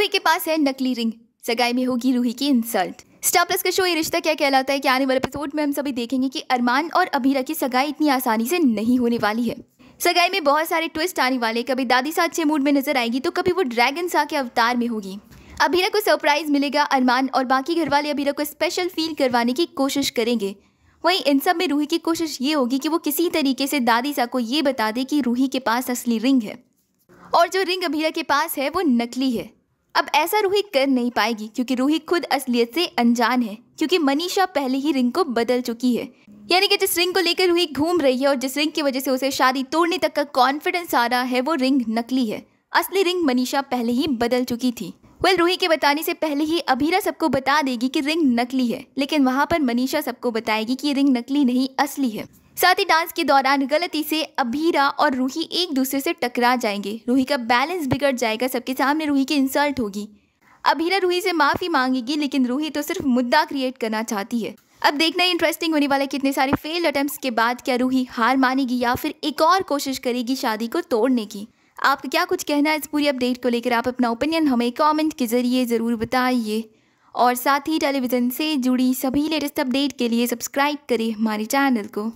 रूही के पास है नकली रिंग सगाई में होगी रूही की इंसल्ट स्टार प्लस का शो ये रिश्ता क्या कहलाता है कि आने वाले एपिसोड में हम सभी देखेंगे कि अरमान और अभीरा की सगाई इतनी आसानी से नहीं होने वाली है सगाई में बहुत सारे ट्विस्ट आने वाले कभी दादी सा अच्छे मूड में नजर आएगी तो कभी वो ड्रैगन सा के अवतार में होगी अभीरा को सरप्राइज मिलेगा अरमान और बाकी घर वाले अभीरा को स्पेशल फील करवाने की कोशिश करेंगे वहीं इन सब में रूही की कोशिश ये होगी कि वो किसी तरीके से दादी सा को ये बता दे कि रूही के पास असली रिंग है और जो रिंग अभीरा के पास है वो नकली है अब ऐसा रूही कर नहीं पाएगी क्योंकि रूही खुद असलियत से अनजान है क्योंकि मनीषा पहले ही रिंग को बदल चुकी है यानी कि जिस रिंग को लेकर रूही घूम रही है और जिस रिंग की वजह से उसे शादी तोड़ने तक का कॉन्फिडेंस आ रहा है वो रिंग नकली है असली रिंग मनीषा पहले ही बदल चुकी थी वेल रूही के बताने से पहले ही अभीरा सबको बता देगी कि रिंग नकली है लेकिन वहां पर मनीषा सबको बताएगी कि ये रिंग नकली नहीं असली है साथ ही डांस के दौरान गलती से अभीरा और रूही एक दूसरे से टकरा जाएंगे रूही का बैलेंस बिगड़ जाएगा सबके सामने रूही की इंसल्ट होगी अभीरा रूही से माफ़ी मांगेगी लेकिन रूही तो सिर्फ मुद्दा क्रिएट करना चाहती है अब देखना इंटरेस्टिंग होने वाला है कितने सारे फेल अटेम्प्ट्स के बाद क्या रूही हार मानेगी या फिर एक और कोशिश करेगी शादी को तोड़ने की आपका क्या कुछ कहना है इस पूरी अपडेट को लेकर आप अपना ओपिनियन हमें कमेंट के ज़रिए ज़रूर बताइए और साथ ही टेलीविज़न से जुड़ी सभी लेटेस्ट अपडेट के लिए सब्सक्राइब करें हमारे चैनल को